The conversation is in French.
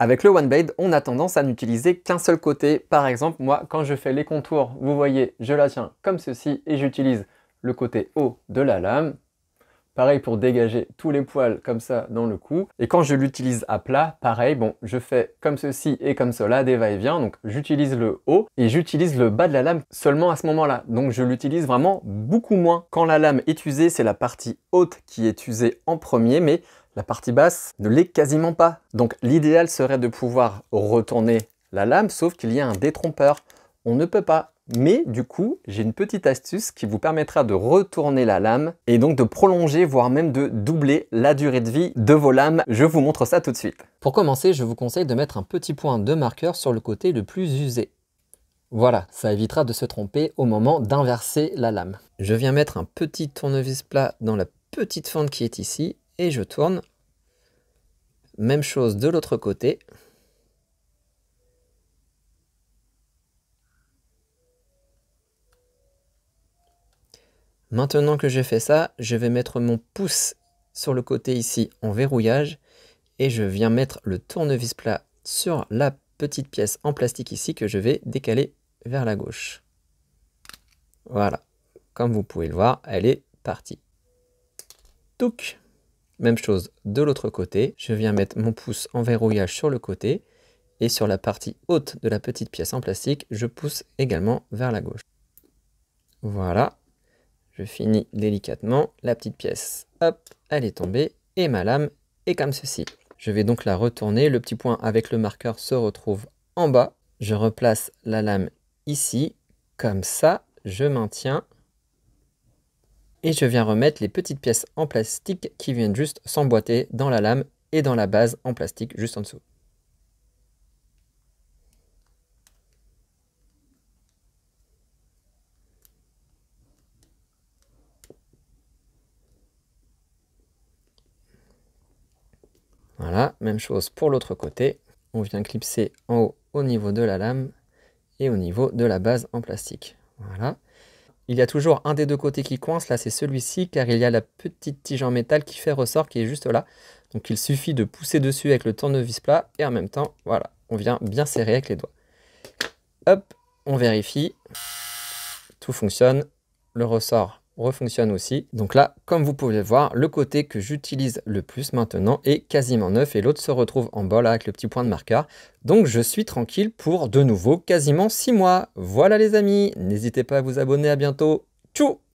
Avec le One Blade, on a tendance à n'utiliser qu'un seul côté. Par exemple, moi, quand je fais les contours, vous voyez, je la tiens comme ceci et j'utilise le côté haut de la lame Pareil pour dégager tous les poils comme ça dans le cou. Et quand je l'utilise à plat, pareil, bon, je fais comme ceci et comme cela, des va-et-vient. Donc j'utilise le haut et j'utilise le bas de la lame seulement à ce moment-là. Donc je l'utilise vraiment beaucoup moins. Quand la lame est usée, c'est la partie haute qui est usée en premier, mais la partie basse ne l'est quasiment pas. Donc l'idéal serait de pouvoir retourner la lame, sauf qu'il y a un détrompeur. On ne peut pas mais du coup, j'ai une petite astuce qui vous permettra de retourner la lame et donc de prolonger, voire même de doubler la durée de vie de vos lames. Je vous montre ça tout de suite. Pour commencer, je vous conseille de mettre un petit point de marqueur sur le côté le plus usé. Voilà, ça évitera de se tromper au moment d'inverser la lame. Je viens mettre un petit tournevis plat dans la petite fente qui est ici et je tourne. Même chose de l'autre côté. Maintenant que j'ai fait ça, je vais mettre mon pouce sur le côté ici en verrouillage et je viens mettre le tournevis plat sur la petite pièce en plastique ici que je vais décaler vers la gauche. Voilà, comme vous pouvez le voir, elle est partie. Donc, même chose de l'autre côté, je viens mettre mon pouce en verrouillage sur le côté et sur la partie haute de la petite pièce en plastique, je pousse également vers la gauche. Voilà, je finis délicatement la petite pièce. Hop, elle est tombée et ma lame est comme ceci. Je vais donc la retourner. Le petit point avec le marqueur se retrouve en bas. Je replace la lame ici. Comme ça, je maintiens. Et je viens remettre les petites pièces en plastique qui viennent juste s'emboîter dans la lame et dans la base en plastique juste en dessous. même chose pour l'autre côté. On vient clipser en haut au niveau de la lame et au niveau de la base en plastique. Voilà. Il y a toujours un des deux côtés qui coince, là c'est celui-ci, car il y a la petite tige en métal qui fait ressort, qui est juste là. Donc il suffit de pousser dessus avec le tournevis plat, et en même temps, voilà, on vient bien serrer avec les doigts. Hop, on vérifie, tout fonctionne, le ressort refonctionne aussi. Donc là, comme vous pouvez le voir, le côté que j'utilise le plus maintenant est quasiment neuf et l'autre se retrouve en bol avec le petit point de marqueur. Donc je suis tranquille pour de nouveau quasiment 6 mois. Voilà les amis, n'hésitez pas à vous abonner, à bientôt. Tchou